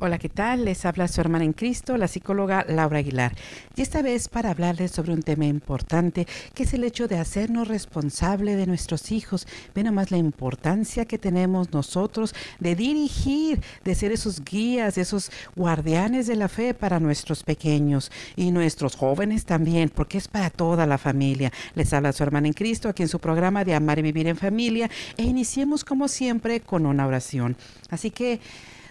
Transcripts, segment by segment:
Hola, ¿qué tal? Les habla su hermana en Cristo, la psicóloga Laura Aguilar. Y esta vez para hablarles sobre un tema importante, que es el hecho de hacernos responsable de nuestros hijos. Ve nomás la importancia que tenemos nosotros de dirigir, de ser esos guías, esos guardianes de la fe para nuestros pequeños y nuestros jóvenes también, porque es para toda la familia. Les habla su hermana en Cristo aquí en su programa de Amar y Vivir en Familia. E iniciemos como siempre con una oración. Así que...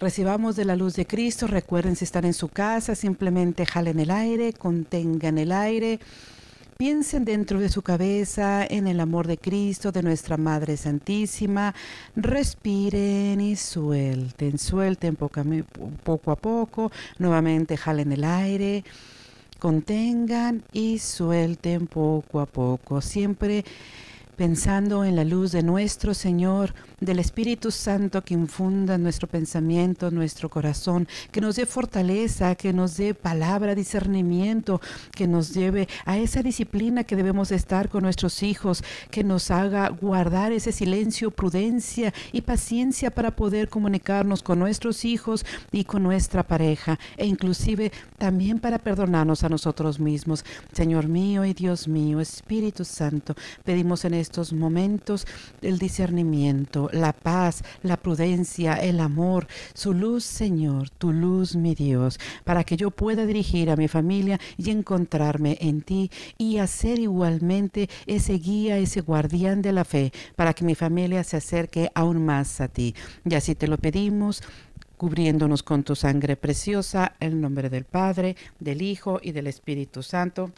Recibamos de la luz de Cristo. Recuerden si están en su casa, simplemente jalen el aire, contengan el aire. Piensen dentro de su cabeza en el amor de Cristo, de nuestra Madre Santísima. Respiren y suelten, suelten poco a, poco Nuevamente jalen el aire, contengan y suelten poco a poco. Siempre pensando en la luz de nuestro Señor, del Espíritu Santo que infunda nuestro pensamiento, nuestro corazón, que nos dé fortaleza, que nos dé palabra, discernimiento, que nos lleve a esa disciplina que debemos estar con nuestros hijos, que nos haga guardar ese silencio, prudencia y paciencia para poder comunicarnos con nuestros hijos y con nuestra pareja, e inclusive también para perdonarnos a nosotros mismos. Señor mío y Dios mío, Espíritu Santo, pedimos en este estos momentos del discernimiento, la paz, la prudencia, el amor, su luz, Señor, tu luz, mi Dios, para que yo pueda dirigir a mi familia y encontrarme en ti y hacer igualmente ese guía, ese guardián de la fe, para que mi familia se acerque aún más a ti. Y así te lo pedimos cubriéndonos con tu sangre preciosa, en nombre del Padre, del Hijo y del Espíritu Santo.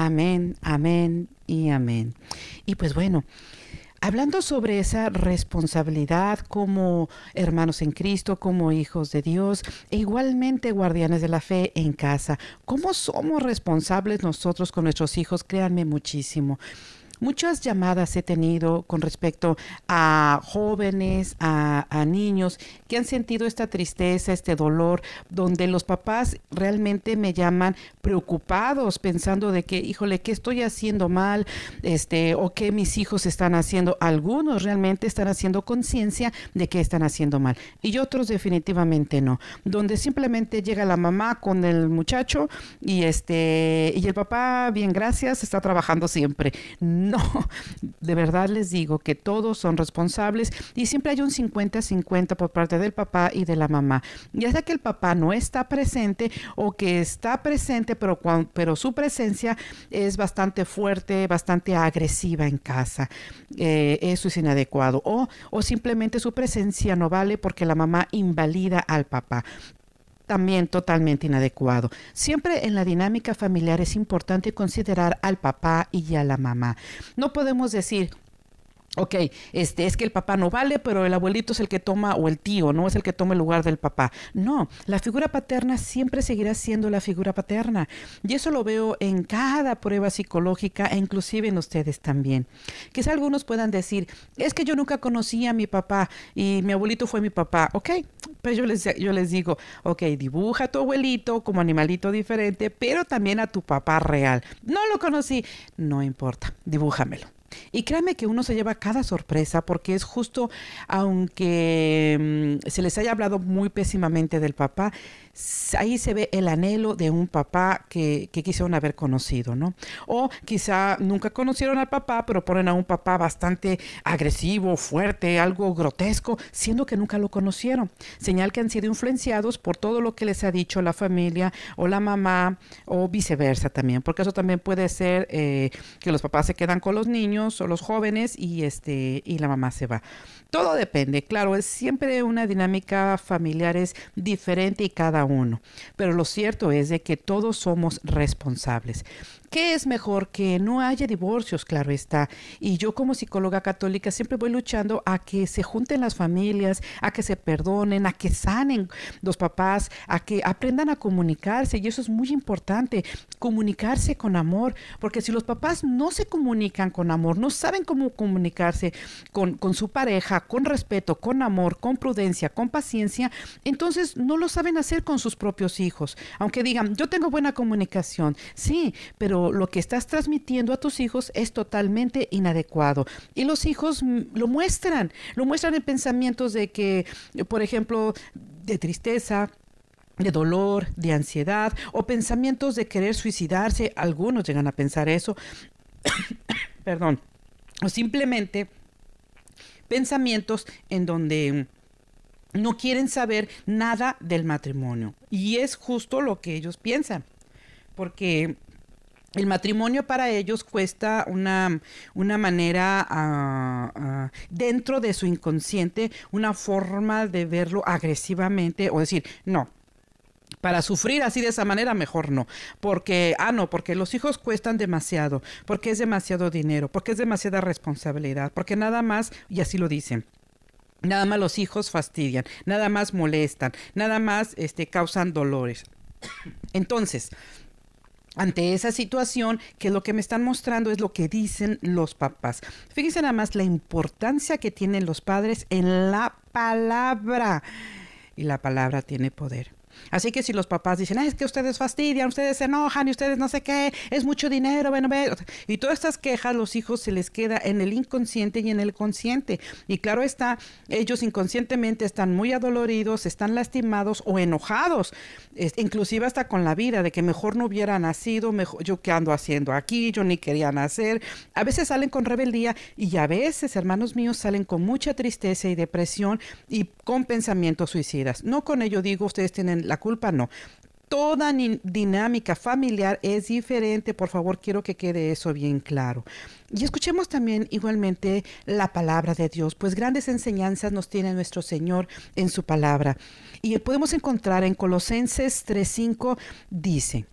Amén, amén y amén. Y pues bueno, hablando sobre esa responsabilidad como hermanos en Cristo, como hijos de Dios, e igualmente guardianes de la fe en casa, ¿cómo somos responsables nosotros con nuestros hijos? Créanme muchísimo. Muchas llamadas he tenido con respecto a jóvenes, a, niños que han sentido esta tristeza, este dolor, donde los papás realmente me llaman preocupados, pensando de que, híjole, ¿qué estoy haciendo mal? Este, o qué mis hijos están haciendo. Algunos realmente están haciendo conciencia de que están haciendo mal. Y otros definitivamente no. Donde simplemente llega la mamá con el muchacho y este, y el papá, bien, gracias, está trabajando siempre. no, de verdad les digo que todos son responsables y siempre hay un 50-50 por parte del papá y de la mamá. Ya sea que el papá no está presente o que está presente, pero, pero su presencia es bastante fuerte, bastante agresiva en casa. Eh, eso es inadecuado. O, o simplemente su presencia no vale porque la mamá invalida al papá también totalmente inadecuado. Siempre en la dinámica familiar es importante considerar al papá y a la mamá. No podemos decir, ok, este, es que el papá no vale, pero el abuelito es el que toma, o el tío, no es el que toma el lugar del papá. No, la figura paterna siempre seguirá siendo la figura paterna. Y eso lo veo en cada prueba psicológica e inclusive en ustedes también. Quizá algunos puedan decir, es que yo nunca conocí a mi papá y mi abuelito fue mi papá. Ok, pues yo les, yo les digo, ok, dibuja a tu abuelito como animalito diferente, pero también a tu papá real. No lo conocí, no importa, dibújamelo. Y créanme que uno se lleva cada sorpresa porque es justo, aunque mm, se les haya hablado muy pésimamente del papá, ahí se ve el anhelo de un papá que, que, quisieron haber conocido, ¿no? O quizá nunca conocieron al papá, pero ponen a un papá bastante agresivo, fuerte, algo grotesco, siendo que nunca lo conocieron. Señal que han sido influenciados por todo lo que les ha dicho la familia o la mamá o viceversa también, porque eso también puede ser eh, que los papás se quedan con los niños o los jóvenes y, este, y la mamá se va. Todo depende, claro, es siempre una dinámica familiar es diferente y cada pero lo cierto es de que todos somos responsables. Qué es mejor que no haya divorcios, claro está. Y yo como psicóloga católica siempre voy luchando a que se junten las familias, a que se perdonen, a que sanen los papás, a que aprendan a comunicarse. Y eso es muy importante, comunicarse con amor, porque si los papás no se comunican con amor, no saben cómo comunicarse con, con su pareja, con respeto, con amor, con prudencia, con paciencia, entonces no lo saben hacer con sus propios hijos. Aunque digan, yo tengo buena comunicación, sí, pero lo que estás transmitiendo a tus hijos es totalmente inadecuado. Y los hijos mm, lo muestran, lo muestran en pensamientos de que, por ejemplo, de tristeza, de dolor, de ansiedad o pensamientos de querer suicidarse. Algunos llegan a pensar eso. Perdón. O simplemente pensamientos en donde no quieren saber nada del matrimonio. Y es justo lo que ellos piensan. Porque el matrimonio para ellos cuesta una, una manera, ah, ah, dentro de su inconsciente, una forma de verlo agresivamente o decir, no, para sufrir así de esa manera, mejor no. Porque, ah, no, porque los hijos cuestan demasiado, porque es demasiado dinero, porque es demasiada responsabilidad, porque nada más, y así lo dicen. Nada más los hijos fastidian, nada más molestan, nada más este, causan dolores. Entonces, ante esa situación que lo que me están mostrando es lo que dicen los papás. Fíjense nada más la importancia que tienen los padres en la palabra. Y la palabra tiene poder. Así que si los papás dicen, es que ustedes fastidian, ustedes se enojan y ustedes no sé qué, es mucho dinero, bueno, Y todas estas quejas los hijos se les queda en el inconsciente y en el consciente. Y claro está, ellos inconscientemente están muy adoloridos, están lastimados o enojados, inclusive hasta con la vida, de que mejor no hubiera nacido, mejor, yo qué ando haciendo aquí, yo ni quería nacer. A veces salen con rebeldía y a veces, hermanos míos, salen con mucha tristeza y depresión y con pensamientos suicidas. No con ello digo, ustedes tienen la culpa no. Toda dinámica familiar es diferente, por favor, quiero que quede eso bien claro. Y escuchemos también igualmente la palabra de Dios, pues grandes enseñanzas nos tiene nuestro Señor en su palabra. Y podemos encontrar en Colosenses 3:5 dice,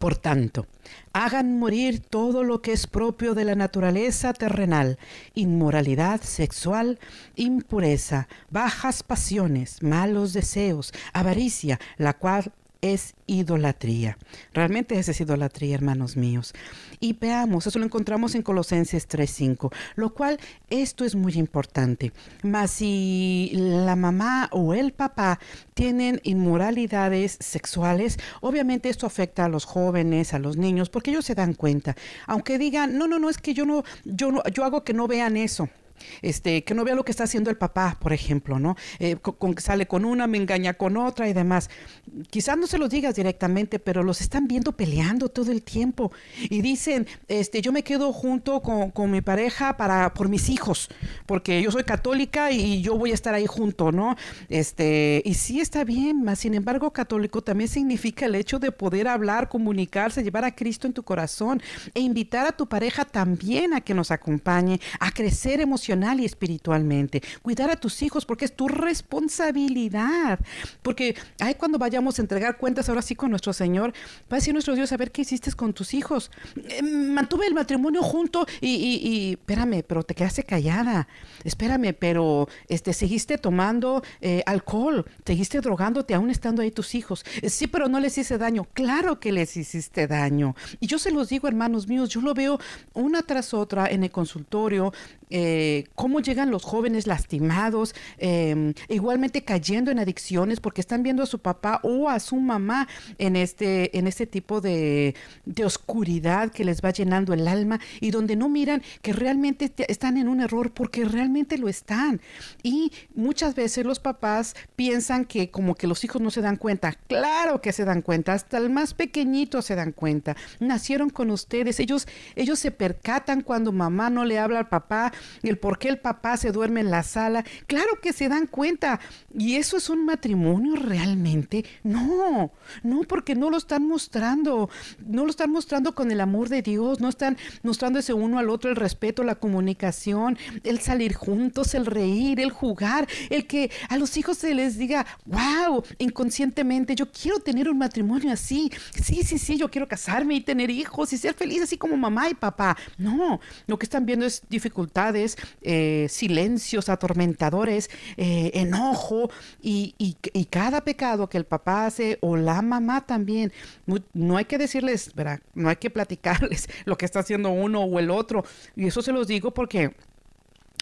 por tanto, hagan morir todo lo que es propio de la naturaleza terrenal, inmoralidad sexual, impureza, bajas pasiones, malos deseos, avaricia, la cual es idolatría. Realmente esa es idolatría, hermanos míos. Y veamos, eso lo encontramos en Colosenses 3.5, lo cual esto es muy importante. Mas si la mamá o el papá tienen inmoralidades sexuales, obviamente esto afecta a los jóvenes, a los niños, porque ellos se dan cuenta. Aunque digan, no, no, no, es que yo no, yo no, yo hago que no vean eso. Este, que no vea lo que está haciendo el papá, por ejemplo, ¿no? Eh, sale con una, me engaña con otra y demás. Quizás no se los digas directamente, pero los están viendo peleando todo el tiempo. Y dicen, este, yo me quedo junto con, mi pareja para, por mis hijos, porque yo soy católica y, yo voy a estar ahí junto, ¿no? Este, y sí está bien, mas sin embargo, católico también significa el hecho de poder hablar, comunicarse, llevar a Cristo en tu corazón e invitar a tu pareja también a que nos acompañe, a crecer emocionalmente y espiritualmente. Cuidar a tus hijos porque es tu responsabilidad. Porque hay cuando vayamos a entregar cuentas ahora sí con nuestro Señor, va a decir nuestro Dios, a ver qué hiciste con tus hijos. Eh, mantuve el matrimonio junto y, espérame, pero te quedaste callada. Espérame, pero este, seguiste tomando eh, alcohol, seguiste drogándote aún estando ahí tus hijos. Sí, pero no les hice daño. Claro que les hiciste daño. Y yo se los digo, hermanos míos, yo lo veo una tras otra en el consultorio eh, eh, cómo llegan los jóvenes lastimados, em, igualmente cayendo en adicciones porque están viendo a su papá o a su mamá en este, en este tipo de, oscuridad que les va llenando el alma y donde no miran que realmente están en un error porque realmente lo están. Y muchas veces los papás piensan que como que los hijos no se dan cuenta. Claro que se dan cuenta, hasta el más pequeñito se dan cuenta. Nacieron con ustedes, ellos, ellos se percatan cuando mamá no le habla al papá, el por qué el papá se duerme en la sala. Claro que se dan cuenta. ¿Y eso es un matrimonio realmente? No, no, porque no lo están mostrando. No lo están mostrando con el amor de Dios. No están mostrando ese uno al otro el respeto, la comunicación, el salir juntos, el reír, el jugar, el que a los hijos se les diga, wow, inconscientemente, yo quiero tener un matrimonio así. Sí, sí, sí, yo quiero casarme y tener hijos y ser feliz así como mamá y papá. No, lo que están viendo es dificultades, eh, silencios atormentadores, eh, enojo y, y, cada pecado que el papá hace o la mamá también, no hay que decirles, ¿verdad? no hay que platicarles lo que está haciendo uno o el otro. Y eso se los digo porque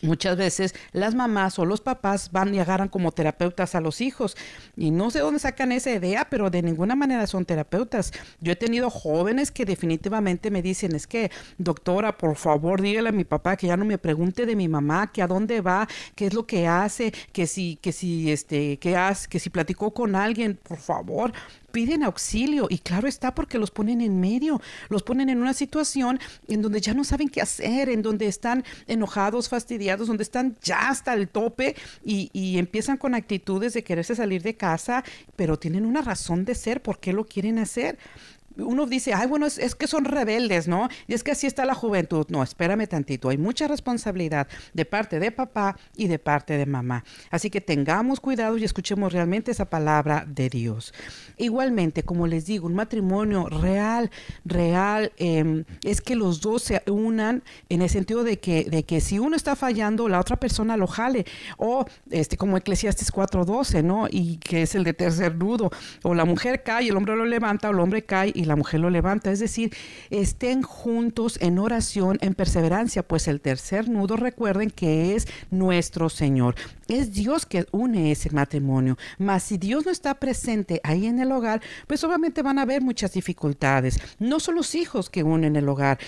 Muchas veces las mamás o los papás van y agarran como terapeutas a los hijos y no sé dónde sacan esa idea, pero de ninguna manera son terapeutas. Yo he tenido jóvenes que definitivamente me dicen, es que doctora, por favor, dígale a mi papá que ya no me pregunte de mi mamá, que a dónde va, qué es lo que hace, que si que si este que hace, que si platicó con alguien, por favor, piden auxilio y claro está porque los ponen en medio, los ponen en una situación en donde ya no saben qué hacer, en donde están enojados, fastidiados, donde están ya hasta el tope y, y empiezan con actitudes de quererse salir de casa, pero tienen una razón de ser, ¿por qué lo quieren hacer? uno dice, ay, bueno, es, que son rebeldes, ¿no? Y es que así está la juventud. No, espérame tantito, hay mucha responsabilidad de parte de papá y de parte de mamá. Así que tengamos cuidado y escuchemos realmente esa palabra de Dios. Igualmente, como les digo, un matrimonio real, real, em, es que los dos se unan en el sentido de que, de que si uno está fallando, la otra persona lo jale. O este, como Eclesiastes 4.12, ¿no? Y que es el de tercer nudo. O la mujer cae, el hombre lo levanta, o el hombre cae y la mujer lo levanta. Es decir, estén juntos en oración, en perseverancia, pues el tercer nudo, recuerden que es nuestro Señor. Es Dios que une ese matrimonio. Mas si Dios no está presente ahí en el hogar, pues obviamente van a haber muchas dificultades. No son los hijos que unen el hogar,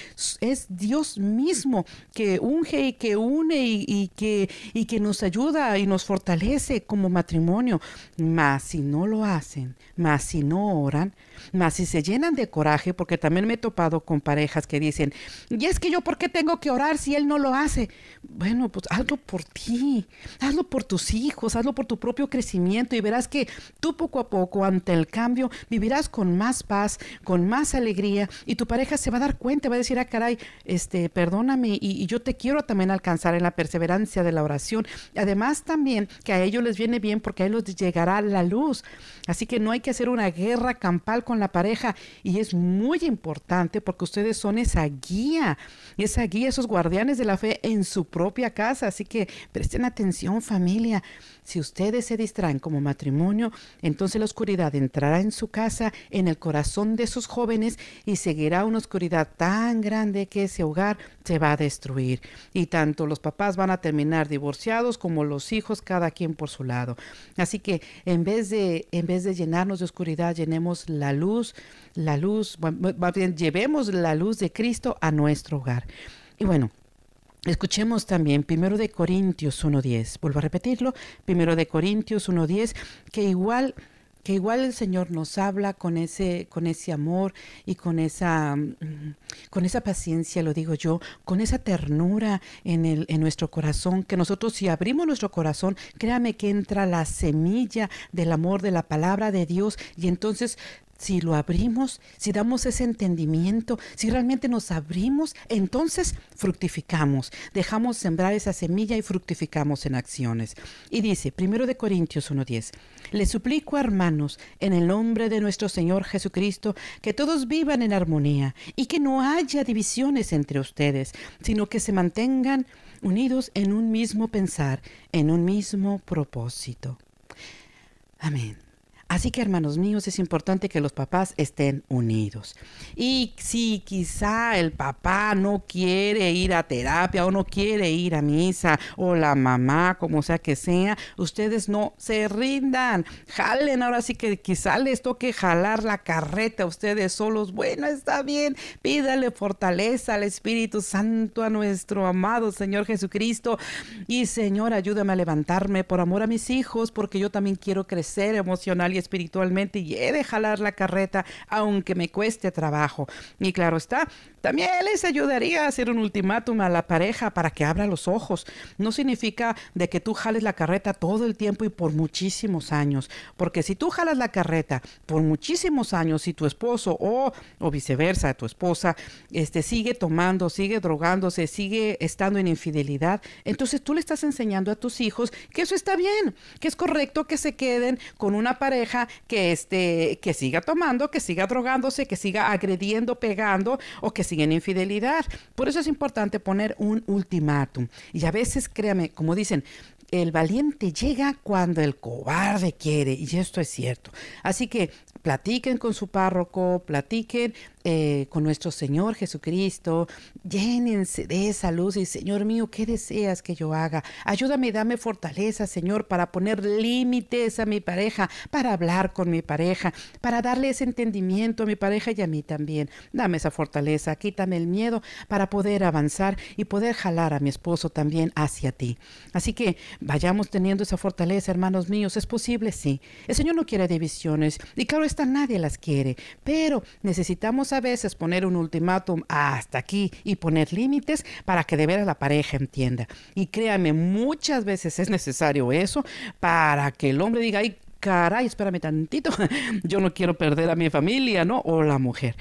es Dios mismo que unge y que une y, que, y que nos ayuda y nos fortalece como matrimonio. Mas si no lo hacen, mas si no oran, más si se llenan de coraje, porque también me he topado con parejas que dicen, y es que yo, ¿por qué tengo que orar si él no lo hace? Bueno, pues hazlo por ti, hazlo por tus hijos, hazlo por tu propio crecimiento y verás que tú poco a poco, ante el cambio, vivirás con más paz, con más alegría y tu pareja se va a dar cuenta, va a decir, ah, caray, este, perdóname y, y yo te quiero también alcanzar en la perseverancia de la oración. Además también que a ellos les viene bien porque a ellos llegará la luz. Así que no hay que hacer una guerra campal con la pareja. Y es muy importante porque ustedes son esa guía, esa guía, esos guardianes de la fe en su propia casa. Así que presten atención familia. Si ustedes se distraen como matrimonio, entonces la oscuridad entrará en su casa, en el corazón de sus jóvenes y seguirá una oscuridad tan grande que ese hogar se va a destruir. Y tanto los papás van a terminar divorciados como los hijos, cada quien por su lado. Así que en vez de, en vez de llenarnos de oscuridad, llenemos la luz luz, la luz, llevemos la luz de Cristo a nuestro hogar. Y bueno, Escuchemos también primero de Corintios 1:10. Vuelvo a repetirlo, primero de Corintios 1:10, que igual que igual el Señor nos habla con ese con ese amor y con esa mm, con esa paciencia, lo digo yo, con esa ternura en el en nuestro corazón, que nosotros si abrimos nuestro corazón, créame que entra la semilla del amor de la palabra de Dios y entonces si lo abrimos, si damos ese entendimiento, si realmente nos abrimos, entonces fructificamos, dejamos sembrar esa semilla y fructificamos en acciones. Y dice, primero de Corintios 1.10, le suplico, hermanos, en el nombre de nuestro Señor Jesucristo, que todos vivan en armonía y que no haya divisiones entre ustedes, sino que se mantengan unidos en un mismo pensar, en un mismo propósito. Amén. Así que hermanos míos, es importante que los papás estén unidos. Y si quizá el papá no quiere ir a terapia o no quiere ir a misa o la mamá, como sea que sea, ustedes no se rindan. Jalen, ahora sí que quizá les toque jalar la carreta a ustedes solos. Bueno, está bien. Pídale fortaleza al Espíritu Santo, a nuestro amado Señor Jesucristo. Y Señor, ayúdame a levantarme por amor a mis hijos, porque yo también quiero crecer emocional y espiritualmente y he de jalar la carreta aunque me cueste trabajo. Y claro está, también les ayudaría a hacer un ultimátum a la pareja para que abra los ojos. No significa de que tú jales la carreta todo el tiempo y por muchísimos años, porque si tú jalas la carreta por muchísimos años y tu esposo o, o viceversa, tu esposa este sigue tomando, sigue drogándose, sigue estando en infidelidad, entonces tú le estás enseñando a tus hijos que eso está bien, que es correcto que se queden con una pareja que, este, que siga tomando, que siga drogándose, que siga agrediendo, pegando o que siga en infidelidad. Por eso es importante poner un ultimátum. Y a veces, créame, como dicen, el valiente llega cuando el cobarde quiere, y esto es cierto. Así que platiquen con su párroco, platiquen eh, con nuestro Señor Jesucristo, llénense de esa luz y Señor mío, ¿qué deseas que yo haga? Ayúdame, dame fortaleza, Señor, para poner límites a mi pareja, para hablar con mi pareja, para darle ese entendimiento a mi pareja y a mí también. Dame esa fortaleza, quítame el miedo para poder avanzar y poder jalar a mi esposo también hacia ti. Así que vayamos teniendo esa fortaleza, hermanos míos, es posible, sí. El Señor no quiere divisiones y claro está, nadie las quiere, pero necesitamos a veces poner un ultimátum hasta aquí y poner límites para que de veras la pareja entienda. Y créame, muchas veces es necesario eso para que el hombre diga, ay, caray, espérame tantito, yo no quiero perder a mi familia, ¿no? O la mujer.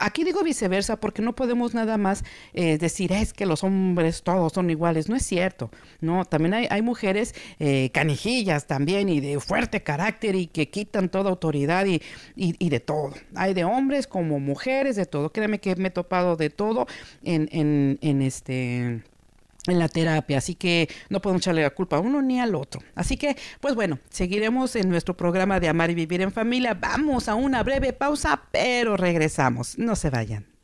Aquí digo viceversa porque no podemos nada más eh, decir es que los hombres todos son iguales. No es cierto. No, también hay, mujeres eh, canijillas también y de fuerte carácter y que quitan toda autoridad y, de todo. Hay de hombres como mujeres, de todo. Créeme que me he topado de todo en, en, en este en la terapia, así que no podemos echarle la culpa a uno ni al otro. Así que, pues bueno, seguiremos en nuestro programa de Amar y Vivir en Familia. Vamos a una breve pausa, pero regresamos. No se vayan.